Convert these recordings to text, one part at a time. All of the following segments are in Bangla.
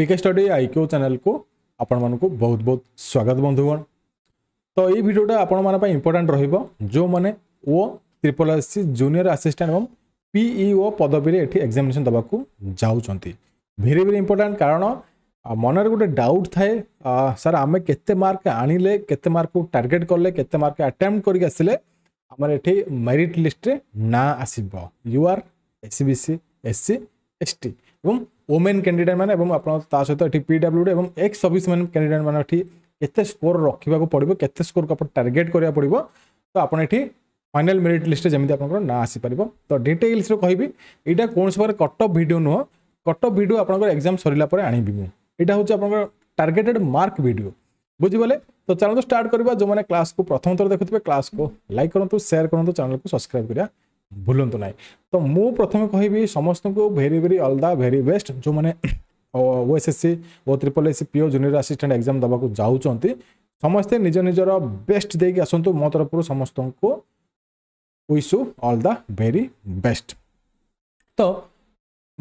ପିକେ ଷ୍ଟଡି ଆଇକ୍ୟୁ ଚ୍ୟାନେଲକୁ ଆପଣମାନଙ୍କୁ ବହୁତ ବହୁତ ସ୍ୱାଗତ ବନ୍ଧୁଗଣ ତ ଏଇ ଭିଡ଼ିଓଟା ଆପଣମାନଙ୍କ ପାଇଁ ଇମ୍ପୋର୍ଟାଣ୍ଟ ରହିବ ଯେଉଁମାନେ O triple S C junior assistant ଏବଂ ପିଇଓ ପଦବୀରେ ଏଠି ଏକ୍ଜାମିନେସନ୍ ଦେବାକୁ ଯାଉଛନ୍ତି ଭେରି ଭେରି ଇମ୍ପୋର୍ଟାଣ୍ଟ କାରଣ ମନରେ ଗୋଟେ ଡାଉଟ୍ ଥାଏ ସାର୍ ଆମେ କେତେ ମାର୍କ ଆଣିଲେ କେତେ ମାର୍କକୁ ଟାର୍ଗେଟ୍ କଲେ କେତେ ମାର୍କ ଆଟେମ୍ପ୍ଟ କରିକି ଆସିଲେ ଆମର ଏଠି ମେରିଟ୍ ଲିଷ୍ଟରେ ନାଁ ଆସିବ U R S C B C S C S T ଏବଂ ଓମେନ୍ କ୍ୟାଣ୍ଡିଡେଟ୍ ମାନେ ଏବଂ ଆପଣ ତା ସହିତ ଏଠି ପି ଡବ୍ଲ୍ୟୁଡ଼ି ଏବଂ ଏକ୍ସ ସର୍ଭିସ୍ ମ୍ୟାନ୍ କ୍ୟାଣ୍ଡିଡେଟ୍ ମାନେ ଏଠି କେତେ ସ୍କୋର୍ ରଖିବାକୁ ପଡ଼ିବ କେତେ ସ୍କୋର୍କୁ ଆପଣ ଟାର୍ଗେଟ୍ କରିବାକୁ ପଡ଼ିବ ତ ଆପଣ ଏଠି ଫାଇନାଲ୍ ମେରିଟ୍ ଲିଷ୍ଟରେ ଯେମିତି ଆପଣଙ୍କର ନାଁ ଆସିପାରିବ ତ ଡିଟେଲ୍ସରେ କହିବି ଏଇଟା କୌଣସି ପ୍ରକାର କଟ୍ ଅଫ୍ ଭିଡ଼ିଓ ନୁହଁ କଟ୍ ଅଫ୍ ଭିଡ଼ିଓ ଆପଣଙ୍କର ଏକ୍ଜାମ୍ ସରିଲା ପରେ ଆଣିବି ମୁଁ ଏଇଟା ହେଉଛି ଆପଣଙ୍କର ଟାର୍ଗେଟେଡ୍ ମାର୍କ ଭିଡ଼ିଓ ବୁଝିଗଲେ ତ ଚାଲନ୍ତୁ ଷ୍ଟାର୍ଟ କରିବା ଯେଉଁମାନେ କ୍ଲାସ୍କୁ ପ୍ରଥମ ଥର ଦେଖୁଥିବେ କ୍ଲାସ୍କୁ ଲାଇକ୍ କରନ୍ତୁ ସେୟାର କରନ୍ତୁ ଚ୍ୟାନେଲ୍କୁ ସବସ୍କ୍ରାଇବ୍ କରିବା भूलु ना तो मुझे प्रथम कह समस्त को भेरी भेरी अलदा भेरी बेस्ट जो मैंने O S S C O triple S C PO junior assistant exam देवा जाऊँ समस्ते निज निजर बेस्ट दे कि आसतु मो तरफ समस्त को wish you all the very best तो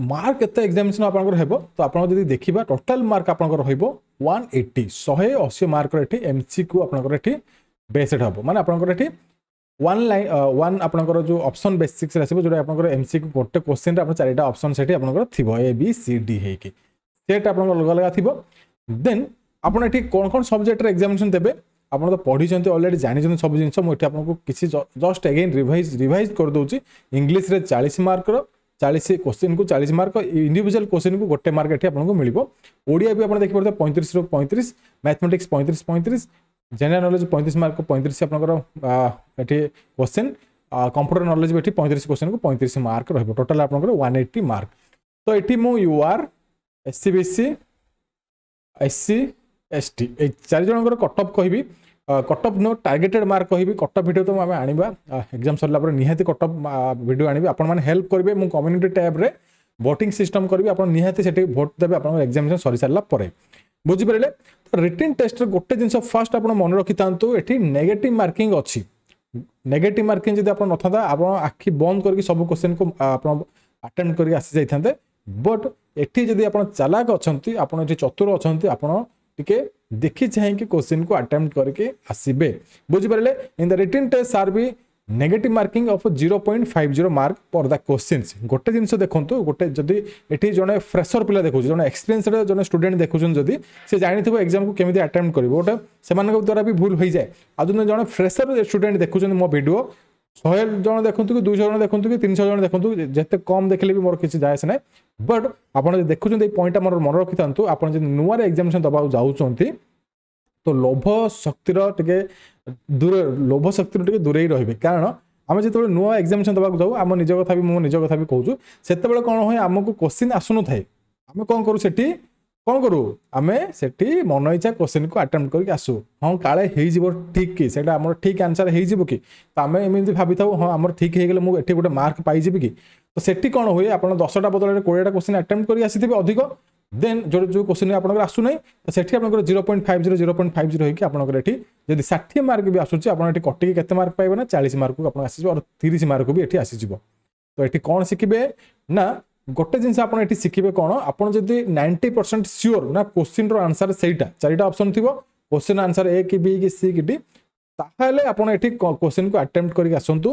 मार्क ये एक्जामेसन आपर तो आप देखा टोटाल मार्क आप एट्टी शहे अशी मार्क एम सी को आप बेसड हे मैंने आपंकर ওয়ান লাইন ওয়ান আপনার যে অপসন বেসিক্স আসবে যেটা আপনার এমসিকু গোটে কোশ্চিন্রে আপনার চারিটা অপসন সেটি আপনার থাকবে এ বি সি ডি হয়েকি সেটা আপনার অলগা অলগা থাকবে দেন আপনার এটি কোণ কোণ সবজেক্টরে এক্সামিনেসন দেবে আপনার তো পড়ছেন অলরেডি জাঁচান সব জিনিস মু এটি আপনার কিছু জস্ট এগেন রিভাইজ রিভাইজ করেদেছি ইংলিশে চাশ মার্কর চাশ কোশ্চিন কু চাশ মার্ক ইন্ডিভিজুয়াল কোশ্চিন কু গোটে মার্ক এটি আপনার মিলব ওড়িয়া বি আপনার দেখিপারে পঁয়ত্রিশ রু পঁয়ত্রিশ ম্যাথমেটিক্স পঁয়ত্রিশ পঁয়ত্রিশ জেনারেল নলেজ পঁয়ত্রিশ মার্ক পঁয়ত্রিশ আপনার এটি কোশ্চেন কম্পুটর নলেজ এটি পঁয়ত্রিশ কোশ্চেন পঁয়ত্রিশ মার্ক রহব টোটাল আপনার ওয়ান এইটি মার্ক তো এটি মু U R S C B C S C S T এই চারিজণকর কট অফ কহবি কট অফ নো টার্গেটেড মার্ক কহবি কট অফ ভিডিও তো আমি আনবা এক্সাম সরলা পরে নিহতি কট অফ ভিডিও আনবি আপনার মানে হেল্প করবে মু কমিউনিটি ট্যাব্রে ভোটিং সিস্টম করবি আপনার নিহতি সেটি ভোট দেবে আপনার এক্সামিনেশন সরি সারা পরে বুঝিপারে রিটিন টেস্টর গোটে জিনিস ফার্স্ট আপনার মনে রক্ষিথান্তু এটি নেগেটিভ মার্কিং অছি নেগেটিভ মার্কিং যদি আপনার নথা আপনার আখি বন্ধ করি সব কোশ্চেন কু আপনার আটেম্প করি আসি যাই থাকে বট এটি যদি আপনার চালাক অনেক আপনার এটি চতুর অনেক আপনার টিকে দেখি চাহিকি কোশ্চিন কু আটেম্প করি আসবে বুঝিপারে in the written test sir বি negative marking of zero point five zero mark per the questions ଗୋଟେ ଜିନିଷ ଦେଖନ୍ତୁ ଗୋଟେ ଯଦି ଏଠି ଜଣେ ଫ୍ରେସର ପିଲା ଦେଖୁଛି ଜଣେ ଏକ୍ସପିରିଏନ୍ସରେ ଜଣେ ଷ୍ଟୁଡେଣ୍ଟ ଦେଖୁଛନ୍ତି ଯଦି ସେ ଜାଣିଥିବ ଏକ୍ଜାମକୁ କେମିତି ଆଟେମ୍ପ୍ଟ କରିବ ଗୋଟେ ସେମାନଙ୍କ ଦ୍ୱାରା ବି ଭୁଲ ହୋଇଯାଏ ଆଉ ଯଦି ଜଣେ ଫ୍ରେସର ଷ୍ଟୁଡେଣ୍ଟ ଦେଖୁଛନ୍ତି ମୋ ଭିଡ଼ିଓ ଶହେ ଜଣ ଦେଖନ୍ତୁ କି ଦୁଇଶହ ଜଣ ଦେଖନ୍ତୁ କି ତିନିଶହ ଜଣ ଦେଖନ୍ତୁ ଯେତେ କମ୍ ଦେଖିଲେ ବି ମୋର କିଛି ଯାଏ ସେ ନାହିଁ ବଟ୍ ଆପଣ ଯଦି ଦେଖୁଛନ୍ତି ଏଇ ପଏଣ୍ଟଟା ମୋର ମନେ ରଖିଥାନ୍ତୁ ଆପଣ ଯଦି ନୂଆରେ ଏକ୍ଜାମିନେସନ୍ ଦେବାକୁ ଯାଉଛନ୍ତି ତ ଲୋଭ ଶକ୍ତିର ଟିକେ ଦୂର ଲୋଭ ଶକ୍ତିରୁ ଟିକେ ଦୂରେଇ ରହିବେ କାରଣ ଆମେ ଯେତେବେଳେ ନୂଆ ଏକ୍ଜାମିନେସନ୍ ଦେବାକୁ ଯାଉ ଆମ ନିଜ କଥା ବି ମୁଁ ନିଜ କଥା ବି କହୁଛୁ ସେତେବେଳେ କ'ଣ ହୁଏ ଆମକୁ କୋଶ୍ଚିନ୍ ଆସୁନଥାଏ ଆମେ କ'ଣ କରୁ ସେଠି କ'ଣ କରୁ ଆମେ ସେଠି ମନ ଇଚ୍ଛା କୋଶ୍ଚିନ୍କୁ ଆଟେମ୍ପ୍ଟ କରିକି ଆସୁ ହଁ କାଳେ ହେଇଯିବ ଠିକ୍ କି ସେଇଟା ଆମର ଠିକ୍ ଆନ୍ସର୍ ହେଇଯିବ କି ତ ଆମେ ଏମିତି ଭାବିଥାଉ ହଁ ଆମର ଠିକ୍ ହେଇଗଲେ ମୁଁ ଏଠି ଗୋଟେ ମାର୍କ ପାଇଯିବି କି তো ସେଠି କ'ଣ ହୁଏ ଆପଣ ଦଶଟା ବଦଳରେ କୋଡ଼ିଏଟା କୋଶ୍ଚିନ୍ ଆଟେମ୍ପ୍ଟ କରି ଆସିଥିବେ ଅଧିକ ଦେନ୍ ଯେଉଁ ଯେଉଁ କୋଶ୍ଚିନ୍ ଆପଣଙ୍କର ଆସୁନାହିଁ ତ ସେଠି ଆପଣଙ୍କର zero point five zero zero point five zero ହେଇକି ଆପଣଙ୍କର ଏଠି ଯଦି ଷାଠିଏ ମାର୍କ ବି ଆସୁଛି ଆପଣ ଏଠି କଟିକି କେତେ ମାର୍କ ପାଇବେ ନା ଚାଳିଶ ମାର୍କକୁ ଆପଣ ଆସିଯିବ ଆଉ ତିରିଶ ମାର୍କ ବି ଏଠି ଆସିଯିବ ତ ଏଠି କ'ଣ ଶିଖିବେ ନା ଗୋଟେ ଜିନିଷ ଆପଣ ଏଠି ଶିଖିବେ କ'ଣ ଆପଣ ଯଦି ନାଇଣ୍ଟି ପରସେଣ୍ଟ ସିଓର ନା କୋଶ୍ଚିନ୍ର ଆନ୍ସର ସେଇଟା ଚାରିଟା ଅପସନ୍ ଥିବ କୋଶ୍ଚିନ୍ ଆନ୍ସର ଏ କି ବି କି ସି କି ଡି ତାହେଲେ ଆପଣ ଏଠି କୋଶ୍ଚିନ୍କୁ ଆଟେମ୍ପ୍ଟ କରିକି ଆସନ୍ତୁ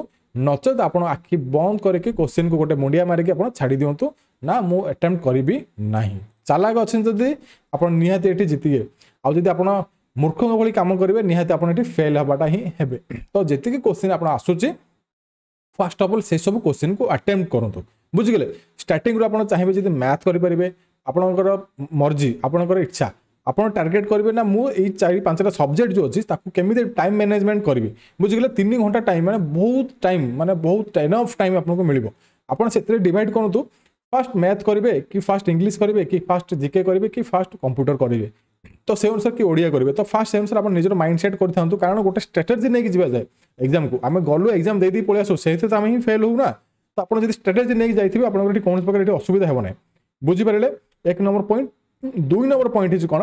ନଚେତ୍ ଆପଣ ଆଖି ବନ୍ଦ କରିକି କୋଶ୍ଚିନ୍କୁ ଗୋଟେ ମୁଣ୍ଡିଆ ମାରିକି ଆପଣ ଛାଡ଼ି ଦିଅନ୍ତୁ ନା ମୁଁ ଆଟେମ୍ପ୍ଟ କରିବି ନାହିଁ ଚାଲାକ ଅଛନ୍ତି ଯଦି ଆପଣ ନିହାତି ଏଠି ଜିତିବେ ଆଉ ଯଦି ଆପଣ ମୂର୍ଖଙ୍କ ଭଳି କାମ କରିବେ ନିହାତି ଆପଣ ଏଠି ଫେଲ୍ ହେବାଟା ହିଁ ହେବେ ତ ଯେତିକି କୋଶ୍ଚିନ୍ ଆପଣ ଆସୁଛି ଫାର୍ଷ୍ଟ ଅଫ୍ ଅଲ୍ ସେସବୁ କୋଶ୍ଚିନ୍କୁ ଆଟେମ୍ପ୍ଟ କରନ୍ତୁ ବୁଝିଗଲେ ଷ୍ଟାର୍ଟିଂରୁ ଆପଣ ଚାହିଁବେ ଯଦି ମ୍ୟାଥ୍ କରିପାରିବେ ଆପଣଙ୍କର ମର୍ଜି ଆପଣଙ୍କର ଇଚ୍ଛା আপন টার্গেট করিবেনা মু এই 4 5 টা সাবজেক্ট জ আছে তাক কেমি টাইম ম্যানেজমেন্ট করিব বুঝ গলে 3 ঘন্টা টাইম মানে বহুত টাইম মানে বহুত এনাফ টাইম আপোনক মিলিব আপন সেতে ডিভাইড করতু ফার্স্ট ম্যাথ করিবে কি ফার্স্ট ইংলিশ করিবে কি ফার্স্ট জিকে করিবে কি ফার্স্ট কম্পিউটার করিবে তো সে অনুসারে কি ওড়িয়া করিবে তো ফার্স্ট সে অনুসারে আপন নিজৰ মাইন্ডসেট কৰি থান্তু কারণ গটে স্ট্র্যাটেজি নেকি জিব যায় এক্সাম কো আমি গলু এক্সাম দি দি পঢ়া সো সেইতে আমিই ফেল হউ না তো আপন যদি স্ট্র্যাটেজি নেকি যাইতি আপোনক কোন প্রকার অসুবিধা হেবনে বুঝি পালে এক নম্বৰ পয়েন্ট ଦୁଇ ନମ୍ବର ପଏଣ୍ଟ ହେଉଛି କ'ଣ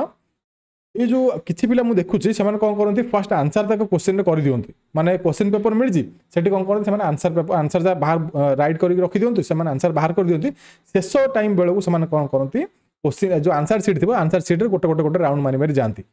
ଏଇ ଯେଉଁ କିଛି ପିଲା ମୁଁ ଦେଖୁଛି ସେମାନେ କ'ଣ କରନ୍ତି ଫାର୍ଷ୍ଟ ଆନ୍ସର୍ ତାଙ୍କ କୋଶ୍ଚିନ୍ରେ କରିଦିଅନ୍ତି ମାନେ କୋଶ୍ଚିନ୍ ପେପର୍ ମିଳିଛି ସେଠି କ'ଣ କରନ୍ତି ସେମାନେ ଆନ୍ସର୍ ପେପର୍ ଆନ୍ସର୍ ଯାହା ବାହାର ରାଇଟ୍ କରିକି ରଖିଦିଅନ୍ତି ସେମାନେ ଆନ୍ସର୍ ବାହାର କରିଦିଅନ୍ତି ଶେଷ ଟାଇମ୍ ବେଳକୁ ସେମାନେ କ'ଣ କରନ୍ତି କୋଶ୍ଚିନ୍ ଯେଉଁ ଆନ୍ସର୍ ସିଟ୍ ଥିବ ଆନ୍ସର୍ ସିଟ୍ରେ ଗୋଟେ ଗୋଟେ ଗୋଟେ ରାଉଣ୍ଡ ମାରି ମାରି ଯାଆନ୍ତି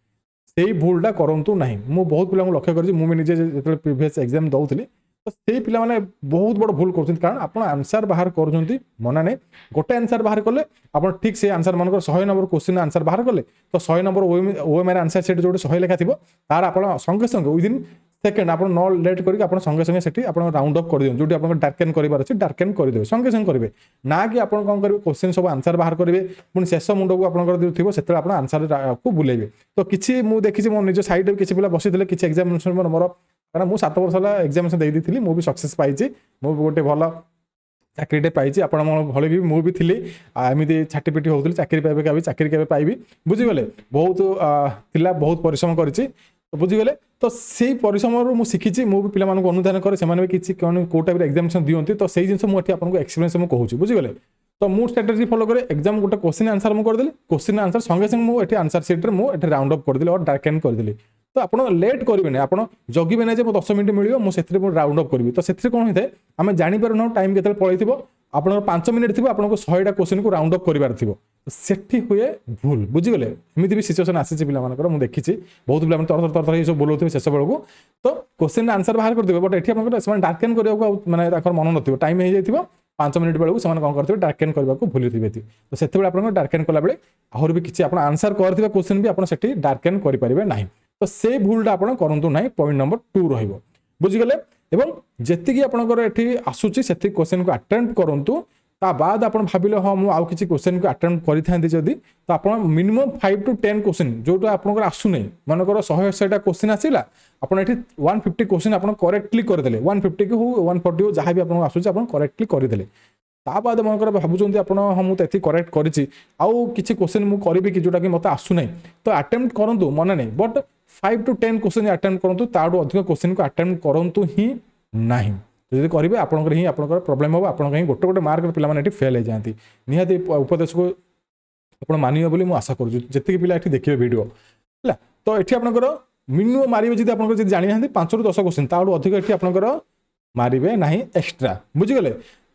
ସେଇ ଭୁଲଟା କରନ୍ତୁ ନାହିଁ ମୁଁ ବହୁତ ପିଲାଙ୍କୁ ଲକ୍ଷ୍ୟ କରିଛି ମୁଁ ବି ନିଜେ ଯେତେବେଳେ ପ୍ରିଭିୟସ୍ ଏକ୍ଜାମ୍ ଦେଉଥିଲି সেই ପିଲାମାନେ ବହୁତ ବଡ଼ ଭୁଲ କରୁଛନ୍ତି କାରଣ ଆପଣ ଆନ୍ସର ବାହାର କରୁଛନ୍ତି ମନା ନାହିଁ ଗୋଟେ ଆନ୍ସର ବାହାର କଲେ ଆପଣ ଠିକ୍ ସେ ଆନ୍ସର ମାନଙ୍କର ଶହେ ନମ୍ବର କୋଶ୍ଚିନ୍ ଆନ୍ସର ବାହାର କଲେ ତ ଶହେ ନମ୍ବର ଓଏମ୍ଆର୍ ଆନ୍ସର ସେଠି ଯେଉଁଠି ଶହେ ଲେଖା ଥିବ ତାର ଆପଣ ସଙ୍ଗେ ସଙ୍ଗେ ୱିଦିନ୍ ସେକେଣ୍ଡ ଆପଣ ନ ଲେଟ୍ କରିକି ଆପଣ ସଙ୍ଗେ ସଙ୍ଗେ ସେଠି ଆପଣ ରାଉଣ୍ଡ ଅଫ୍ କରିଦିଅନ୍ତୁ ଯେଉଁଠି ଆପଣଙ୍କ ଡାର୍କେନ୍ କରିବାର ଅଛି ଡାର୍କେନ୍ କରିଦେବେ ସଙ୍ଗେ ସଙ୍ଗେ କରିବେ ନା କି ଆପଣ କ'ଣ କରିବେ କୋଶ୍ଚିନ୍ ସବୁ ଆନ୍ସର ବାହାର କରିବେ ପୁଣି ଶେଷ ମୁଣ୍ଡକୁ ଆପଣଙ୍କର ଥିବ ସେତେବେଳେ ଆପଣ ଆନ୍ସରକୁ ବୁଲେଇବେ ତ କିଛି ମୁଁ ଦେଖିଛି ମୋ ନିଜ ସାଇଡ଼୍ରେ କିଛି ପିଲା ବସିଥିଲେ କିଛି ଏକ୍ଜାମିନେସନ୍ ମୋର କାରଣ ମୁଁ ସାତ ବର୍ଷ ହେଲା ଏକ୍ଜାମିନେସନ୍ ଦେଇଦେଇଥିଲି ମୁଁ ବି ସକ୍ସେସ୍ ପାଇଛି ମୁଁ ବି ଗୋଟେ ଭଲ ଚାକିରିଟେ ପାଇଛି ଆପଣ ମୋ ଭଳି ବି ମୁଁ ବି ଥିଲି ଏମିତି ଛାଟିପିଟି ହେଉଥିଲି ଚାକିରି ପାଇବେ କେବେ ଚାକିରି କେବେ ପାଇବି ବୁଝିଗଲେ ବହୁତ ଥିଲା ବହୁତ ପରିଶ୍ରମ କରିଛି ବୁଝିଗଲେ ତ ସେଇ ପରିଶ୍ରମରୁ ମୁଁ ଶିଖିଛି ମୁଁ ବି ପିଲାମାନଙ୍କୁ ଅନୁଧ୍ୟାନ କରେ ସେମାନେ ବି କିଛି କେଉଁଟା ବି ଏକ୍ଜାମିନେସନ୍ ଦିଅନ୍ତି ତ ସେଇ ଜିନିଷ ମୁଁ ଏଠି ଆପଣଙ୍କୁ ଏକ୍ସପିରିଏନ୍ସ ମୁଁ କହୁଛି ବୁଝିଗଲେ ତ ମୁଁ ଷ୍ଟ୍ରାଟେଜି ଫଲୋ କରେ ଏକ୍ଜାମ୍ ଗୋଟେ କୋଶ୍ଚିନ୍ ଆନ୍ସର୍ ମୁଁ କରିଦେଲି କୋଶ୍ଚିନ୍ ଆନ୍ସର୍ ସଙ୍ଗେ ସଙ୍ଗେ ମୁଁ ଏଠି ଆନ୍ସର୍ ସିଟ୍ରେ ମୁଁ ଏଠି ରାଉଣ୍ଡ ଅପ୍ କରିଦେଲି ଅର୍ ଡାର୍କ କରିଦେଲି ତ ଆପଣ ଲେଟ୍ କରିବେନି ଆପଣ ଜଗିବେ ନାହିଁ ଯେ ମୋ ଦଶ ମିନିଟ୍ ମିଳିବ ମୁଁ ସେଥିରେ ମୁଁ ରାଉଣ୍ଡ ଅପ୍ କରିବି ତ ସେଥିରେ କ'ଣ ହୋଇଥାଏ ଆମେ ଜାଣିପାରୁନାହୁଁ ଟାଇମ୍ କେତେବେଳେ ପଳେଇଥିବ ଆପଣଙ୍କର ପାଞ୍ଚ ମିନିଟ୍ ଥିବ ଆପଣଙ୍କୁ ଶହେଟା କୋଶ୍ଚିନ୍କୁ ରାଉଣ୍ଡ ଅପ୍ କରିବାର ଥିବ ସେଠି ହୁଏ ଭୁଲ ବୁଝିଗଲେ ଏମିତି ବି ସିଚୁଏସନ୍ ଆସିଛି ପିଲାମାନଙ୍କର ମୁଁ ଦେଖିଛି ବହୁତ ପିଲାମାନେ ତରଥର ତରଥର ଏସବୁ ସବୁ ବୋଲଉଥିବେ ଶେଷ ବେଳକୁ ତ କୋଶ୍ଚିନ୍ର ଆନ୍ସର୍ ବାହାର କରିଦେବେ ବଟ୍ ଏଠି ଆପଣଙ୍କର ସେମାନେ ଡାର୍କେନ୍ କରିବାକୁ ଆଉ ମାନେ ତାଙ୍କର ମନ ନଥିବ ଟାଇମ୍ ହେଇଯାଇଥିବ ପାଞ୍ଚ ମିନିଟ୍ ବେଳକୁ ସେମାନେ କ'ଣ କରିଥିବେ ଡାର୍କେନ୍ କରିବାକୁ ଭୁଲିଥିବେ ତ ସେତେବେଳେ ଆପଣଙ୍କର ଡାର୍କେନ୍ କଲାବେଳେ ଆହୁରି ବି କିଛି ଆପଣ ଆନ୍ସର୍ କରିଥିବା କୋଶ୍ଚିନ୍ ବି ଆପଣ ସେଠି ଡାର୍କେନ୍ କରିପାରିବେ ନାହିଁ তো ସେ ଭୁଲଟା ଆପଣ କରନ୍ତୁ ନାହିଁ ପଏଣ୍ଟ ନମ୍ବର ଟୁ ରହିବ ବୁଝିଗଲେ ଏବଂ ଯେତିକି ଆପଣଙ୍କର ଏଠି ଆସୁଛି ସେତିକି କୋଶ୍ଚିନ୍କୁ ଆଟେମ୍ପ୍ଟ କରନ୍ତୁ ତା ବାଦ ଆପଣ ଭାବିଲେ ହଁ ମୁଁ ଆଉ କିଛି କୋଶ୍ଚିନ୍କୁ ଆଟେମ୍ପ୍ଟ କରିଥାନ୍ତି ଯଦି ତ ଆପଣ minimum five to ten question ଯେଉଁଟା ଆପଣଙ୍କର ଆସୁନି ମନେକର ଶହେ ଅଶୀଟା କୋଶ୍ଚିନ୍ ଆସିଲା ଆପଣ ଏଠି ୱାନ୍ ଫିଫ୍ଟି କୋଶ୍ଚିନ୍ ଆପଣ କରେକ୍ଟଲି କରିଦେଲେ ୱାନ୍ ଫିଫ୍ଟିକୁ ହଉ ୱାନ୍ ଫର୍ଟି ହଉ ଯାହା ବି ଆପଣଙ୍କୁ ଆସୁଛି ଆପଣ କରେକ୍ଟଲି କରିଦେଲେ ତା ବାଦ ମନେକର ଭାବୁଛନ୍ତି ଆପଣ ହଁ ମୁଁ ତ ଏତିକି କରେକ୍ଟ କରିଛି ଆଉ କିଛି କୋଶ୍ଚିନ୍ ମୁଁ କରିବି କି ଯେଉଁଟାକି ମୋତେ ଆସୁନାହିଁ ତ ଆଟେମ୍ପ୍ଟ କରନ୍ତୁ ମନେ ନାହିଁ but five to ten question attempt କରନ୍ତୁ ତାଠୁ ଅଧିକ କୋଶ୍ଚିନ୍କୁ ଆଟେମ୍ପ୍ଟ କରନ୍ତୁ ହିଁ ନାହିଁ ଯଦି କରିବେ ଆପଣଙ୍କର ହିଁ ଆପଣଙ୍କର ପ୍ରୋବ୍ଲେମ୍ ହେବ ଆପଣଙ୍କ ହିଁ ଗୋଟେ ଗୋଟେ ମାର୍କର ପିଲାମାନେ ଏଠି ଫେଲ୍ ହେଇଯାଆନ୍ତି ନିହାତି ଉପଦେଶକୁ ଆପଣ ମାନିବେ ବୋଲି ମୁଁ ଆଶା କରୁଛି ଯେତିକି ପିଲା ଏଠି ଦେଖିବେ ଭିଡ଼ିଓ ହେଲା ତ ଏଠି ଆପଣଙ୍କର ମିନିମମ୍ ମାରିବେ ଯଦି ଆପଣଙ୍କର ଯଦି ଜାଣିନାହାନ୍ତି ପାଞ୍ଚରୁ ଦଶ କୋଶ୍ଚିନ୍ ତାଠୁ ଅଧିକ ଏଠି ଆପଣଙ୍କର ମାରିବେ ନାହିଁ ଏକ୍ସଟ୍ରା ବୁଝିଗଲେ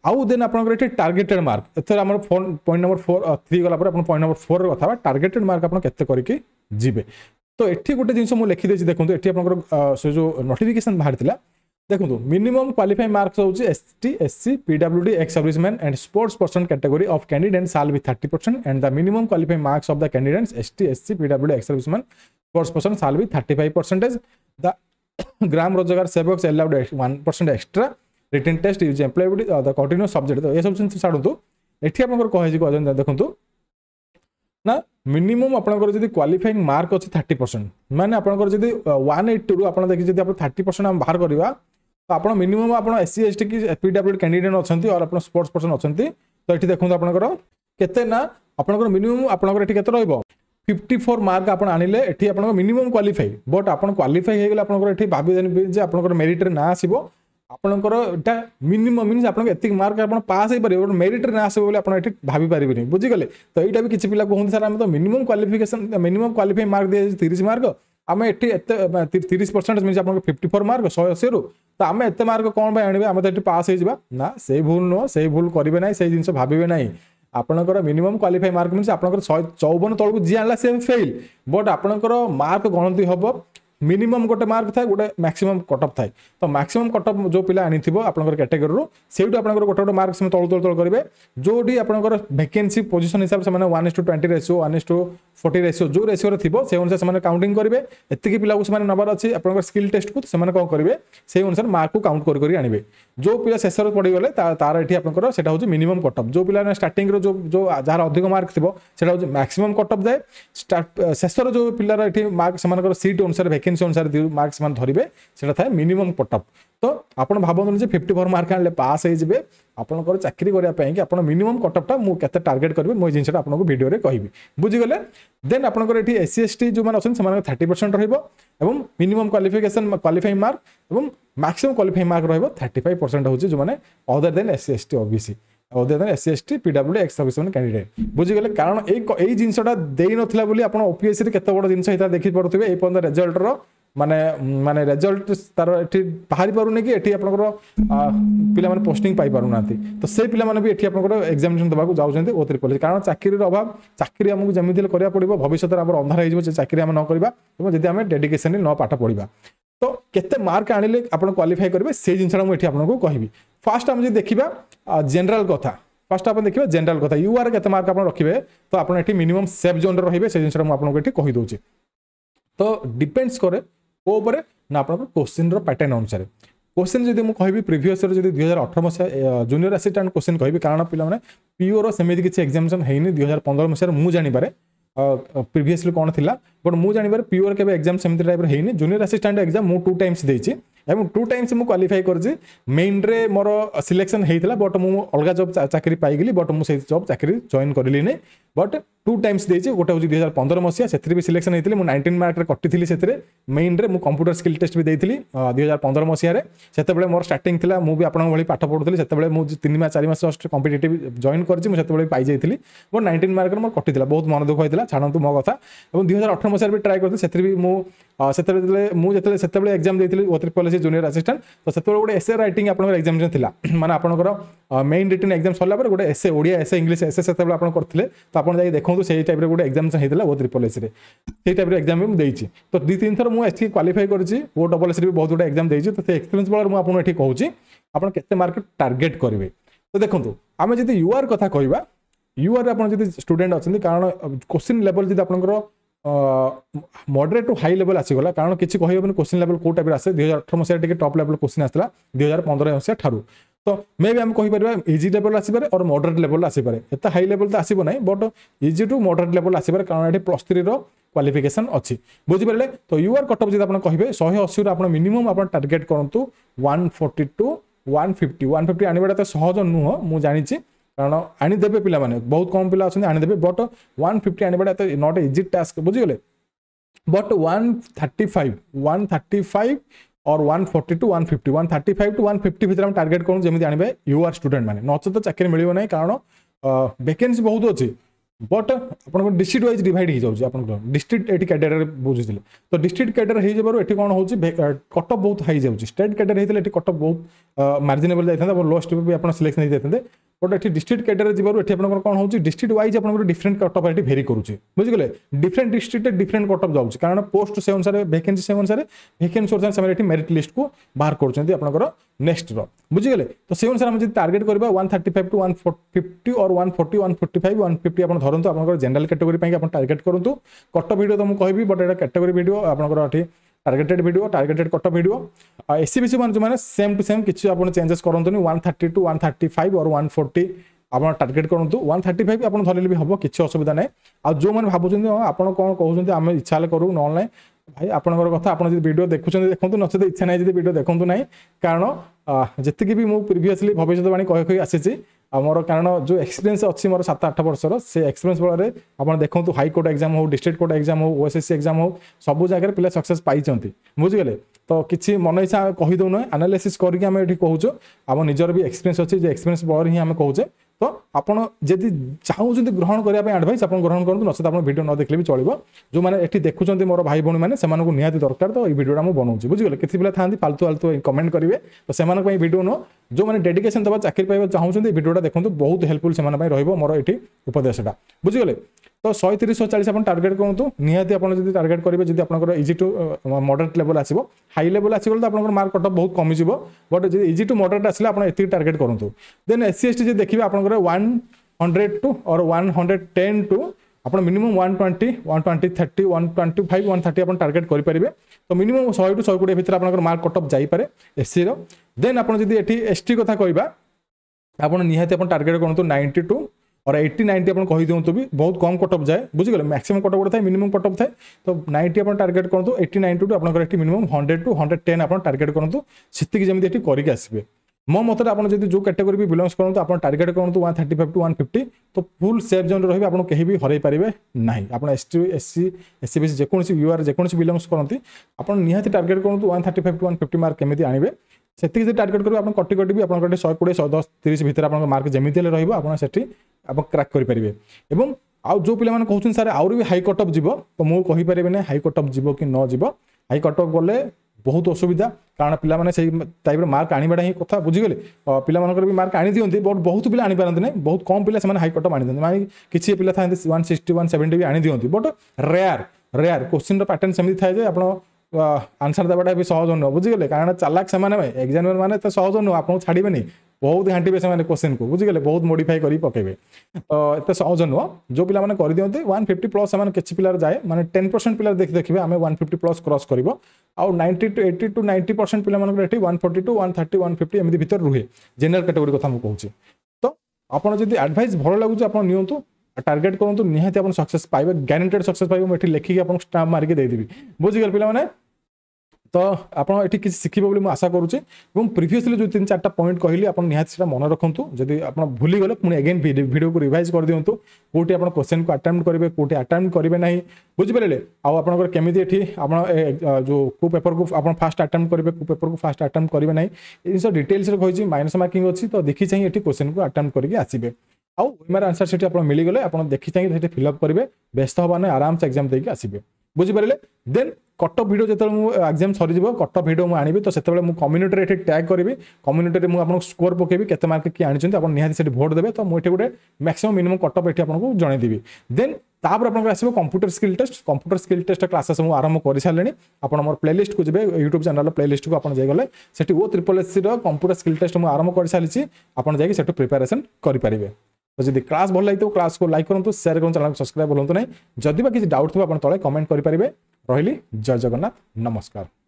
ଆଉ ଦେନ୍ ଆପଣଙ୍କର ଏଠି ଟାର୍ଗେଟେଡ୍ ମାର୍କ ଏଥିରେ ଆମର ଫୋନ୍ ପଏଣ୍ଟ ନମ୍ବର ଫୋର୍ ଥ୍ରୀ ଗଲା ପରେ ଆପଣ ପଏଣ୍ଟ ନମ୍ବର ଫୋର୍ରେ କଥା ହେବା ଟାର୍ଗେଟେଡ୍ ମାର୍କ ଆପଣ କେତେ କରିକି ଯିବେ তো ଏଠି ଗୋଟେ ଜିନିଷ ମୁଁ ଲେଖିଦେଇଛି ଦେଖନ୍ତୁ ଏଠି ଆପଣଙ୍କର ସେ ଯେଉଁ ନୋଟିଫିକେସନ୍ ବାହାରିଥିଲା ଦେଖନ୍ତୁ ମିନିମମ୍ କ୍ୱାଲିଫାଇ ମାର୍କସ୍ ହେଉଛି S T S C P W D ex service man and sports person category of candidate shall be thirty percent and the minimum qualify marks of the candidates S T S C P W ex service man sports person shall be thirty five percentage the ग्राम रोजगार सेवक्स allowed one percent extra return test use employability the continue subject तो ये सब जिन छाड़ू ये आप कहे देखो ନା ମିନିମମ୍ ଆପଣଙ୍କର ଯଦି କ୍ୱାଲିଫାଇଂ ମାର୍କ ଅଛି ଥାର୍ଟି ପରସେଣ୍ଟ ମାନେ ଆପଣଙ୍କର ଯଦି ୱାନ୍ ଏଇଟିରୁ ଆପଣ ଦେଖି ଯଦି ଆପଣ ଥାର୍ଟି ପରସେଣ୍ଟ ଆମେ ବାହାର କରିବା ତ ଆପଣ ମିନିମମ୍ ଆପଣ ଏସ୍ ସି ଏସ୍ ଟି କି ପିଡବ୍ଲ୍ୟୁଡି କ୍ୟାଣ୍ଡିଡେଟ୍ ଅଛନ୍ତି ଅର୍ ଆପଣ ସ୍ପୋର୍ଟସ୍ ପର୍ସନ୍ ଅଛନ୍ତି ତ ଏଠି ଦେଖନ୍ତୁ ଆପଣଙ୍କର କେତେ ନା ଆପଣଙ୍କର ମିନିମମ୍ ଆପଣଙ୍କର ଏଠି କେତେ ରହିବ ଫିଫ୍ଟି ଫୋର୍ ମାର୍କ ଆପଣ ଆଣିଲେ ଏଠି ଆପଣଙ୍କ ମିନିମମ୍ କ୍ୱାଲିଫାଇ ବଟ୍ ଆପଣ କ୍ୱାଲିଫାଇ ହେଇଗଲେ ଆପଣଙ୍କର ଏଠି ଭାବିବେନି ଯେ ଆପଣଙ୍କର ମେରିଟ୍ରେ ନାଁ ଆସିବ ଆପଣଙ୍କର ଏଇଟା ମିନିମମ୍ ମିନ୍ସ ଆପଣଙ୍କ ଏତିକି ମାର୍କ ଆପଣ ପାସ୍ ହେଇପାରିବେ ଗୋଟେ ମେରିଟ୍ରେ ନା ଆସିବ ବୋଲି ଆପଣ ଏଠି ଭାବିପାରିବେନି ବୁଝିଗଲେ ତ ଏଇଟା ବି କିଛି ପିଲା କୁହନ୍ତି ସାର୍ ଆମେ ତ minimum qualification minimum qualify mark ଦିଆଯାଇଛି ତିରିଶ ମାର୍କ ଆମେ ଏଠି ଏତେ ତିରିଶ ପରସେଣ୍ଟ ମିନ୍ସ ଆପଣଙ୍କ ଫିଫ୍ଟି ଫୋର୍ ମାର୍କ ଶହେ ଅଶୀରୁ ତ ଆମେ ଏତେ ମାର୍କ କ'ଣ ପାଇଁ ଆଣିବେ ଆମେ ତ ଏଠି ପାସ୍ ହେଇଯିବା ନା ସେଇ ଭୁଲ ନୁହଁ ସେଇ ଭୁଲ କରିବେ ନାହିଁ ସେଇ ଜିନିଷ ଭାବିବେ ନାହିଁ ଆପଣଙ୍କର ମିନିମମ୍ କ୍ୱାଲିଫାଇ ମାର୍କ ମିନ୍ସ ଆପଣଙ୍କର ଶହେ ଚଉବନ ତଳକୁ ଯିଏ ଆଣିଲା ସେ ଫେଲ୍ ବଟ୍ ଆପଣଙ୍କର ମାର୍କ ଗଣତି ହେବ ମିନିମମ୍ ଗୋଟେ ମାର୍କ ଥାଏ ଗୋଟେ ମ୍ୟାକ୍ସିମମ୍ କଟଅଫ୍ ଥାଏ ତ ମ୍ୟାକ୍ସିମମ୍ କଟଅଫ୍ ଯେଉଁ ପିଲା ଆଣିଥିବ ଆପଣଙ୍କର କ୍ୟାଟେଗୋରୀରୁ ସେଇଠୁ ଆପଣଙ୍କର ଗୋଟେ ଗୋଟେ ମାର୍କ ସେମାନେ ତଳୁ ତଳୁ ତଳୁ କରିବେ ଯେଉଁଠି ଆପଣଙ୍କର ଭେକେନ୍ସି ପୋଜିସନ୍ ହିସାବରେ ସେମାନେ one is to twenty ratio one is to forty ratio ଯେଉଁ ରେସିଓରେ ଥିବ ସେ ଅନୁସାରେ ସେମାନେ କାଉଣ୍ଟିଂ କରିବେ ଏତିକି ପିଲାକୁ ସେମାନେ ନେବାର ଅଛି ଆପଣଙ୍କର ସ୍କିଲ୍ ଟେଷ୍ଟକୁ ସେମାନେ କ'ଣ କରିବେ ସେଇ ଅନୁସାରେ ମାର୍କକୁ କାଉଣ୍ଟ କରି କରି ଆଣିବେ जो ପିଲା ଶେଷରେ ପଡ଼ିଗଲେ ତାର ଏଠି ଆପଣଙ୍କର ସେଟା ହେଉଛି ମିନିମମ୍ କଟ୍ ଅଫ୍ ଯେଉଁ ପିଲାମାନେ ଷ୍ଟାର୍ଟିଂର ଯେଉଁ ଯେଉଁ ଯାହାର ଅଧିକ ମାର୍କ ଥିବ ସେଟା ହେଉଛି ମ୍ୟାକ୍ସିମମ୍ କଟ୍ ଅଫ୍ ଯାଏ ଶେଷର ଯେଉଁ ପିଲାର ଏଠି ମାର୍କ ସେମାନଙ୍କର ସିଟ୍ ଅନୁସାରେ ଭେକେନ୍ସି ଅନୁସାରେ ମାର୍କ ସେମାନେ ଧରିବେ ସେଟା ଥାଏ ମିନିମମ୍ କଟ୍ ଅଫ୍ ତ ଆପଣ ଭାବନ୍ତୁନି ଯେ ଫିଫ୍ଟି ଫୋର୍ ମାର୍କ ଆଣିଲେ ପାସ୍ ହେଇଯିବେ ଆପଣଙ୍କର ଚାକିରି କରିବା ପାଇଁକି ଆପଣ ମିନିମମ୍ କଟଅଫ୍ଟା ମୁଁ କେତେ ଟାର୍ଗେଟ୍ କରିବି ମୋ ଜିନିଷଟା ଆପଣଙ୍କୁ ଭିଡ଼ିଓରେ କହିବି ବୁଝିଗଲେ ଦେନ୍ ଆପଣଙ୍କର ଏଠି ଏସ୍ ସି ଏସ୍ ଟି ଯେଉଁମାନେ ଅଛନ୍ତି ସେମାନଙ୍କ ଥାର୍ଟି ପରସେଣ୍ଟ ରହିବ ଏବଂ ମିନିମମ୍ କ୍ୱାଲିଫିକେସନ୍ କ୍ୱାଲିଫାଇ ମାର୍କ ଏବଂ ମ୍ୟାକ୍ସିମମ୍ କ୍ୱାଲିଫାଇ ମାର୍କ ରହିବ ଥାର୍ଟି ଫାଇଭ୍ ପରସେଣ୍ଟ ହେଉଛି ଯେଉଁମାନେ other than S C S T O B C other than S C S T PWD ex serviceman candidate ବୁଝିଗଲେ କାରଣ ଏଇ ଏଇ ଜିନିଷଟା ଦେଇନଥିଲା ବୋଲି ଆପଣ ଓପିଏସ୍ସିରେ କେତେ ବଡ଼ ଜିନିଷ ହେଇଥିଲା ଦେଖିପାରୁଥିବେ ଏଇ ପର୍ଯ୍ୟନ୍ତ ରେଜଲ୍ଟର ମାନେ ମାନେ ରେଜଲ୍ଟ ତାର ଏଠି ବାହାରି ପାରୁନି କି ଏଠି ଆପଣଙ୍କର ପିଲାମାନେ ପୋଷ୍ଟିଂ ପାଇପାରୁନାହାନ୍ତି ତ ସେଇ ପିଲାମାନେ ବି ଏଠି ଆପଣଙ୍କର ଏକ୍ଜାମିନେସନ୍ ଦେବାକୁ ଯାଉଛନ୍ତି ଓ ତ୍ରିପଲ୍ କାରଣ ଚାକିରିର ଅଭାବ ଚାକିରି ଆମକୁ ଯେମିତି ହେଲେ କରିବାକୁ ପଡ଼ିବ ଭବିଷ୍ୟତରେ ଆମର ଅନ୍ଧାର ହେଇଯିବ ଯେ ଚାକିରି ଆମେ ନ କରିବା ଏବଂ ଯଦି ଆମେ ଡେଡିକେସନ୍ରେ ନ ପାଠ ପଢ଼ିବା ତ କେତେ ମାର୍କ ଆଣିଲେ ଆପଣ କ୍ୱାଲିଫାଇ କରିବେ ସେଇ ଜିନିଷଟା ମୁଁ ଏଠି ଆପଣଙ୍କୁ କହିବି ଫାର୍ଷ୍ଟ ଆମେ ଯଦି ଦେଖିବା ଜେନେରାଲ୍ କଥା ফার্স্ট আপনার দেখবে জেনারেল কথা ইউ আর কত মার্ক আপনার রাখবে তো আপনার এটি মিনিমম সেফ জোন রহবে সেই জিনিসটা আপনার এটি কহিদি তো ডিপেন্ডস করে कौपर ना आप क्वेश्चन रैटर्न अनुसार क्वेश्चन जब कह प्रिवियस जो दुई हजार अठर मसह जूनियर आसीस्टाट क्वेश्चन कहि कारण पे पिओर सेमी किसी एक्जामेसन है दुई हजार पंद्रह मसीह मुझे जानपे प्रिवियसली कौन थी बट मुझे जानपे पिओर के एक्जाम सेम टाइप है जूनियर आसीस्टाट एक्जाम मुझ टू टाइम्स देखिए टू टाइम्स मुझे क्वाफाई कर मेन्रे मोर सिलेक्शन होता है बट मुझ अलग जब चाकरी पाइली बट मुझे जब चाकरी जॉन कर बट টু টাইমস ଦେଇଛି ଗୋଟେ ହେଉଛି ଦୁଇ ହଜାର ପନ୍ଦର ମସିହା ସେଥିରେ ବି ସିଲେକ୍ସନ୍ ହେଇଥିଲି ମୁଁ ନାଇଣ୍ଟିନ୍ ମାର୍କରେ କଟିଥିଲି ସେଥିରେ ମେଇନ୍ରେ ମୁଁ କମ୍ପ୍ୟୁଟର ସ୍କିଲ୍ ଟେଷ୍ଟ ବି ଦେଇଥିଲି ଦୁଇ ହଜାର ପନ୍ଦର ମସିହାରେ ସେତେବେଳେ ମୋର ଷ୍ଟାର୍ଟିଂ ଥିଲା ମୁଁ ବି ଆପଣଙ୍କ ଭଳି ପାଠ ପଢ଼ୁଥିଲି ସେତେବେଳେ ମୁଁ ତିନି ମାସ ଚାରି ମାସ ଜଷ୍ଟ କମ୍ପିଟେଟିଭ୍ ଜଏନ୍ କରିଛି ମୁଁ ସେତେବେଳେ ପାଇଯାଇଥିଲି ମୋର ନାଇଣ୍ଟିନ୍ ମାର୍କରେ ମୋର କଟିଥିଲା ବହୁତ ମନ ଦୁଃଖ ହେଇଥିଲା ଛାଡ଼ନ୍ତୁ ମୋ କଥା ଏବଂ ଦୁଇ ହଜାର ଅଠର ମସିହାରେ ବି ଟ୍ରାଏ କରିଥିଲି ସେଥିରେ ବି ମୁଁ ସେତେବେଳେ ମୁଁ ଯେତେବେଳେ ସେତେବେଳେ ଏକ୍ଜାମ୍ ଦେଇଥିଲି O triple S junior assistant ତ ସେତେବେଳେ ଗୋଟେ ଏସ୍ଏ ରାଇଟିଂ ଆପଣଙ୍କର ଏକ୍ଜାମିନେସନ୍ ଥିଲା ମାନେ ଆପଣଙ୍କର ମେନ୍ ରିଟର୍ନ ଏକ୍ଜାମ୍ ସରିଲା ପରେ ଗୋଟେ SA Odia SA English SA ସେତେବେଳେ ଆପଣ କରିଥିଲେ ତ ଆପଣ ଯାଇ ଦେଖନ୍ତୁ ଦେଖନ୍ତୁ ସେଇ ଟାଇପ୍ର ଗୋଟେ ଏକ୍ଜାମିନେସନ୍ ହେଇଥିଲା ଓ ଟ୍ରିପଲ୍ ଏସ୍ରେ ସେଇ ଟାଇପ୍ର ଏକ୍ଜାମ୍ ବି ମୁଁ ଦେଇଛି ତ ଦୁଇ ତିନି ଥର ମୁଁ ଏଠି କ୍ୱାଲିଫାଇ କରିଛି ଓ ଡବଲ୍ ଏସ୍ରେ ବି ବହୁତ ଗୁଡ଼େ ଏକ୍ଜାମ୍ ଦେଇଛି ତ ସେ ଏକ୍ସପିରିଏନ୍ସ ବଳରେ ମୁଁ ଆପଣଙ୍କୁ ଏଠି କହୁଛି ଆପଣ କେତେ ମାର୍କ ଟାର୍ଗେଟ୍ କରିବେ ତ ଦେଖନ୍ତୁ ଆମେ ଯଦି ୟୁଆର୍ କଥା କହିବା ୟୁଆର୍ ଆପଣ ଯଦି ଷ୍ଟୁଡେଣ୍ଟ ଅଛନ୍ତି କାରଣ କୋଶ୍ଚିନ୍ ଲେବଲ୍ ଯଦି ଆପଣଙ୍କର ମଡରେଟ୍ ଟୁ ହାଇ ଲେବଲ୍ ଆସିଗଲା କାରଣ କିଛି କହିହେବନି କୋଶ୍ଚିନ୍ ଲେବଲ୍ କେଉଁ ଟାଇପ୍ରେ ଆସେ ଦୁଇ ହଜାର ଅଠର ମସିହାରେ ଟିକେ ଟପ୍ ଲେବଲ୍ କୋଶ୍ଚିନ୍ ଆସିଲା ଦୁଇ ହଜାର ପନ୍ଦର ମସିହା ଠାରୁ ତ ମେ ବି ଆମେ କହିପାରିବା ଇଜି ଲେଭଲ୍ ଆସିପାରେ ଅର୍ ମଡରେଟ୍ ଲେଭଲ୍ ଆସିପାରେ ଏତେ ହାଇ ଲେଭଲ୍ ତ ଆସିବ ନାହିଁ but easy to moderate level ଆସିପାରେ କାରଣ ଏଠି ପ୍ଲସ୍ ଥ୍ରୀର କ୍ୱାଲିଫିକେସନ୍ ଅଛି ବୁଝିପାରିଲେ ତ ୟୁଆର୍ କଟଅଫ୍ ଯଦି ଆପଣ କହିବେ ଶହେ ଅଶୀରୁ ଆପଣ ମିନିମମ୍ ଆପଣ ଟାର୍ଗେଟ୍ କରନ୍ତୁ one forty to one fifty one fifty ଆଣିବାଟା ଏତେ ସହଜ ନୁହଁ ମୁଁ ଜାଣିଛି କାରଣ ଆଣିଦେବେ ପିଲାମାନେ ବହୁତ କମ୍ ପିଲା ଅଛନ୍ତି ଆଣିଦେବେ ବଟ୍ ୱାନ୍ ଫିଫ୍ଟି ଆଣିବାଟା ଏତେ ନଟ୍ ଇଜି ଟାସ୍କ ବୁଝିଗଲେ but one thirty five one thirty five or one forty to one fifty one thirty five to one fifty ভিতরে আমি ଟାର୍ଗେଟ୍ କରୁଛୁ ଯେମିତି ଆଣିବେ ୟୁ ଆର୍ ଷ୍ଟୁଡେଣ୍ଟ ମାନେ ନଚେତ ଚାକିରି ମିଳିବ ନାହିଁ କାରଣ ଭେକେନ୍ସି ବହୁତ ଅଛି বট আপনার ডিস্ট্রিক্ট ওয়াইজ ডিভাইড হয়ে যাচ্ছে আপনার ডিস্ট্রিক্ট এটি ক্যাডেরে বুঝুলে তো ডিস্ট্রিক্ট ক্যাডের হয়ে যাবার এটি কোণ হচ্ছে কটক বহুত হাই যাচ্ছে স্টেট ক্যাডের হয়েছিল এটি কটক বহুত মার্জিনেবল যাই থাকে লোয়েস্ট বি আপনার সিলেকশন হয়ে যাই বট এটি ডিস্ট্রিক্ট ক্যাডেরে যাবার এটি আপনার কোণ হচ্ছে ডিস্ট্রিক্ট ওয়াইজ আপনার ডিফরেন্ট কটক এটি ভেরি করছে বুঝিগলে ডিফরেন্ট ডিস্ট্রিক্টে ডিফরেন্ট কটক যাচ্ছে কারণ পোস্ট সে অনুসারে ভ্যাকেন্সি সে অনুসারে ভ্যাকেন্সি অনুসারে সে এটি মেরিট লিস্ট কু বাহার করছেন আপনার নেক্সট ର ବୁଝିଗଲେ ତ ସେଇ ଅନୁସାରେ ଆମେ ଯଦି ଟାର୍ଗେଟ୍ କରିବା one thirty five to one fifty or one forty one forty five one fifty ଆପଣ ଧରନ୍ତୁ ଆପଣଙ୍କର ଜେନେରାଲ କ୍ୟାଟେଗୋରୀ ପାଇଁ ଆପଣ ଟାର୍ଗେଟ୍ କରନ୍ତୁ କଟ ଭିଡ଼ିଓ ତ ମୁଁ କହିବି ବଟ୍ ଏଇଟା କ୍ୟାଟେଗୋରୀ ଭିଡ଼ିଓ ଆପଣଙ୍କର ଏଠି targeted video targeted cut video আর এসিবিসি মানে যে সেম টু সেম কিছু আপনার চেঞ্জেস করতু one thirty to one thirty five or one forty আপনার টার্গেট করতু ওয়ান থার্টি ফাইভ আপনার ধরলে বি হব কিছু অসুবিধা নাই আর যে ভাবুন আপনার কম কুমার আমি ইচ্ছা হলে করু নহলে ভাই আপনার কথা আপনার যদি ভিডিও দেখুছেন দেখুন নচেত ইচ্ছা নাই যদি ভিডিও দেখুন না কারণ যেতিকি বি মু প্রিভিয়াসলি ভবিষ্যৎবাণী কহি কহি আসিছি আমার কারণ যে এক্সপিরিয়েন্স অছি মোর সাত আট বর্ষর সে এক্সপিরিয়েন্স ফলরে আপনার দেখুন হাইকোর্ট এক্সাম হোক ডিস্ট্রিক্ট কোর্ট এক্সাম হোক ওএসএসসি এক্সাম হোক সবু জায়গায় পিলা সকসেস পাইছেন বুঝিগলে তো কিছু মন ইচ্ছা কহিদেউ নয় আনালিসিস করি আমি এটি কুচু আমার নিজের বি এক্সপিরিয়েন্স অছি যে এক্সপিরিয়েন্স ফলরে হি আমি কুচে তো ଆପଣ ଯଦି ଚାହୁଁଛନ୍ତି ଗ୍ରହଣ କରିବା ପାଇଁ ଆଡ଼ଭାଇସ୍ ଆପଣ ଗ୍ରହଣ କରନ୍ତୁ ନଚେତ ଆପଣ ଭିଡ଼ିଓ ନ ଦେଖିଲେ ବି ଚଳିବ ଯେଉଁମାନେ ଏଠି ଦେଖୁଛନ୍ତି ମୋର ଭାଇ ଭଉଣୀମାନେ ସେମାନଙ୍କୁ ନିହାତି ଦରକାର ତ ଏଇ ଭିଡ଼ିଓଟା ମୁଁ ବନାଉଛି ବୁଝିଗଲେ କିଛି ପିଲା ଥାନ୍ତି ପାଲତୁ ଆଲତୁ କମେଣ୍ଟ କରିବେ ତ ସେମାନଙ୍କ ପାଇଁ ଭିଡ଼ିଓ ନୁହଁ ଯେଉଁମାନେ ଡେଡିକେସନ୍ ଦେବା ଚାକିରି ପାଇବା ଚାହୁଁଛନ୍ତି ଏ ଭିଡ଼ିଓଟା ଦେଖନ୍ତୁ ବହୁତ ହେଲ୍ପଫୁଲ୍ ସେମାନଙ୍କ ପାଇଁ ରହିବ ମୋର ଏଠି ଉପଦେଶଟା ବୁଝିଗଲେ ତ ଶହେ ତିରିଶ ଶହେ ଚାଳିଶ ଆପଣ ଟାର୍ଗେଟ୍ କରନ୍ତୁ ନିହାତି ଆପଣ ଯଦି ଟାର୍ଗେଟ୍ କରିବେ ଯଦି ଆପଣଙ୍କର ଇଜି ଟୁ ମଡରେଟ୍ ଲେବଲ୍ ଆସିବ ହାଇ ଲେବଲ୍ ଆସିଗଲେ ତ ଆପଣଙ୍କର ମାର୍କ କଟ୍ ଅଫ୍ ବହୁତ କମିଯିବ ବଟ୍ ଯଦି ଇଜି ଟୁ ମଡରେଟ୍ ଆସିଲେ ଆପଣ ଏତିକି ଟାର୍ଗେଟ୍ କରନ୍ତୁ then S C S T ଯଦି ଦେଖିବେ ଆପଣଙ୍କର one hundred to or one hundred ten to ଆପଣ minimum one twenty one twenty thirty one twenty five one thirty ଆପଣ ଟାର୍ଗେଟ୍ କରିପାରିବେ ତ ମିନିମମ୍ ଶହେରୁ ଶହେ କୋଡ଼ିଏ ଭିତରେ ଆପଣଙ୍କର ମାର୍କ କଟ୍ ଅଫ୍ ଯାଇପାରେ ଏସ୍ସିର ଦେନ୍ ଆପଣ ଯଦି ଏଠି ଏସ୍ଟି କଥା କହିବା ଆପଣ ନିହାତି ଆପଣ ଟାର୍ଗେଟ୍ କରନ୍ତୁ ନାଇଣ୍ଟି ଟୁ और एट्टी नाइंटी आपको कही दिखाँ भी बहुत कम कटअप जाए बुझीगले मैक्सीम कटअप गोटे थाए मिनिमम कटअप थाए तो नाइंटी आप टार्गेट करूँ एट्टी नाइन टू आप minimum hundred to hundred ten आप टार्गेट करूँ से जमी ये करके आसवे મોમ ઓતરે આપણ જો જે કેટેગરી બિ બિલોંગસ કરતો આપણ ટાર્ગેટ કરતો 135 ટુ 150 તો ફૂલ સેફ ઝોન રહી આપણ કહી ભી હરઈ પરિબે નહીં આપણ एसटी एससी એસપીસી જે કોણસી વિયર જે કોણસી બિલોંગસ કરંતિ આપણ નિહિત ટાર્ગેટ કરતો 135 ટુ 150 માર્ક કેમે દિ આણિબે સેટિક જે ટાર્ગેટ કરુ આપણ કટી કટી ભી આપણ કાડે 120 130 30 ભીતરા આપણ માર્ક જેમીતેલે રહીબો આપણ સેટિક આપ ક્રેક કરી પરિબે એવમ આઉ જો પિલે મને કહો છું સર આઉરી ભી હાઈ કટ ઓફ જીબો તો મો કહી પરિબે ને હાઈ કટ ઓફ જીબો કે નો જીબો હાઈ કટ ઓફ બોલે ବହୁତ ଅସୁବିଧା କାରଣ ପିଲାମାନେ ସେଇ ଟାଇପ୍ର ମାର୍କ ଆଣିବାଟା ହିଁ କଥା ବୁଝିଗଲେ ପିଲାମାନଙ୍କର ବି ମାର୍କ ଆଣିଦିଅନ୍ତି ବଟ୍ ବହୁତ ପିଲା ଆଣିପାରନ୍ତି ନାହିଁ ବହୁତ କମ୍ ପିଲା ସେମାନେ ହାଇକଟ୍ ଆଣିଦିଅନ୍ତି ମାନେ କିଛି ପିଲା ଥାନ୍ତି ୱାନ୍ ସିକ୍ସଟି ୱାନ୍ ସେଭେଣ୍ଟି ବି ଆଣିଦିଅନ୍ତି ବଟ୍ ରେୟାର ରେୟାର କୋଶ୍ଚିନ୍ର ପ୍ୟାଟର୍ନ ସେମିତି ଥାଏ ଯେ ଆପଣ ଆନ୍ସର୍ ଦେବାଟା ବି ସହଜ ନୁହଁ ବୁଝିଗଲେ କାରଣ ଚାଲାକ୍ ସେମାନେ ଏକ୍ଜାମିନର୍ ମାନେ ତ ସହଜ ନୁହଁ ଆପଣଙ୍କୁ ଛାଡ଼ିବେନି ବହୁତ ଘାଣ୍ଟିବେ ସେମାନେ କୋଶ୍ଚିନ୍କୁ ବୁଝିଗଲେ ବହୁତ ମୋଡିଫାଇ କରି ପକେଇବେ ତ ଏତେ ସହଜ ନୁହଁ ଯେଉଁ ପିଲାମାନେ କରିଦିଅନ୍ତି ୱାନ୍ ଫିଫ୍ଟି ପ୍ଲସ୍ ସେମାନେ କିଛି ପିଲାର ଯାଏ ମାନେ ଟେନ୍ ପରସେଣ୍ଟ ପିଲା ଦେଖି ଦେଖିବେ ଆମେ ୱାନ୍ ଫିଫ୍ଟି ପ୍ଲସ୍ କ୍ରସ୍ କରିବ ଆଉ ninety to eighty to ninety percent ପିଲାମାନଙ୍କର ଏଠି one forty to one thirty one fifty ଏମିତି ଭିତରେ ରୁହେ ଜେନେରାଲ କାଟେଗୋରୀ କଥା ମୁଁ କହୁଛି ତ ଆପଣ ଯଦି ଆଡ଼ଭାଇସ୍ ଭଲ ଲାଗୁଛି ଆପଣ ନିଅନ୍ତୁ ଟାର୍ଗେଟ୍ କରନ୍ତୁ ନିହାତି ଆପଣ ସକ୍ସେସ୍ ପାଇବେ ଗ୍ୟାରେଣ୍ଟେଡ୍ ସକ୍ସେସ୍ ପାଇବେ ମୁଁ ଏଠି ଲେଖିକି ଆପଣଙ୍କୁ ଷ୍ଟାମ୍ପ ମାରିକି ଦେଇଦେବି ବୁଝିଗଲେ ପିଲାମାନେ ତ ଆପଣ ଏଠି କିଛି ଶିଖିବେ ବୋଲି ମୁଁ ଆଶା କରୁଛି ଏବଂ ପ୍ରିଭିୟସଲି ଯେଉଁ ତିନି ଚାରିଟା ପଏଣ୍ଟ କହିଲି ଆପଣ ନିହାତି ସେଟା ମନେ ରଖନ୍ତୁ ଯଦି ଆପଣ ଭୁଲିଗଲେ ପୁଣି ଏଗେନ୍ ଭିଡ଼ିଓକୁ ରିଭାଇଜ୍ କରିଦିଅନ୍ତୁ କେଉଁଠି ଆପଣ କୋଶ୍ଚେନ୍କୁ ଆଟାମ୍ପ୍ଟ କରିବେ କେଉଁଠି ଆଟାମ୍ପ୍ଟ କରିବେ ନାହିଁ ବୁଝିପାରିଲେ ଆଉ ଆପଣଙ୍କର କେମିତି ଏଠି ଆପଣ ଯେଉଁ କେଉଁ ପେପରକୁ ଆପଣ ଫାଷ୍ଟ ଆଟାମ୍ପ୍ଟ କରିବେ କେଉଁ ପେପରକୁ ଫାଷ୍ଟ ଆଟାମ୍ପ୍ଟ କରିବେ ନାହିଁ ଏ ଜିନିଷ ଡିଟେଲ୍ସରେ କହିଛି ମାଇନସ୍ ମାର୍କିଂ ଅଛି ତ ଦେଖି ଚାହିଁ ଏଠି କୋଶ୍ଚେନ୍କୁ ଆଟାମ୍ପ୍ଟ କରିକି ଆସିବେ ଆଉ ୱିମାର ଆନ୍ସର ସେଠି ଆପଣ ମିଳିଗଲେ ଆପଣ ଦେଖି ଚାହିଁ ସେଠି ଫିଲ୍ଅପ୍ କରିବେ ବ୍ୟସ୍ତ ହେବା ନାହିଁ ଆରାମସେ ଏକ୍ଜାମ୍ ଦେଇକି ଆସିବେ ବୁଝିପାରିଲେ ଦେନ୍ কটক ভিডিও যেতবে এক্সাম সরিযোগ কটক ভিডিও আনবি তো সেতবে কম্যুনিটি এটি ট্যাগ করবি কম্যুনিটি আপনার স্কোর পকাইবি কেতে মার্ক কি আনি আপনার নিহতি সেটি ভোট দেবে তো মু এটি গোটে ম্যাক্সিমম মিনিমম কটক এটি আপনার জনাইদেবি দেন তাপরে আপনার আসবে computer skill test computer skill test classes মু আরম্ভ করে সারে আপনার মোট প্লেলিস্ট কু যাবে ইউট্যুব চ্যানেল প্লেলিস্ট কু আপনার যাইগলে সেটি O triple SC computer skill test মু আরম্ভ করে সারিছি আপনার যাই সেটু প্রিপারেসন করে যদি ক্লাস ভাল লাগি ক্লাসকে লাইক করতু সেয়ার করুন চ্যানেলকে সবসক্রাইব ভুলতু না যদি বা কিছু ডাউট থাকবে আপনার তলে কমেন্ট করে পারে রহলি জয় জগন্নাথ নমস্কার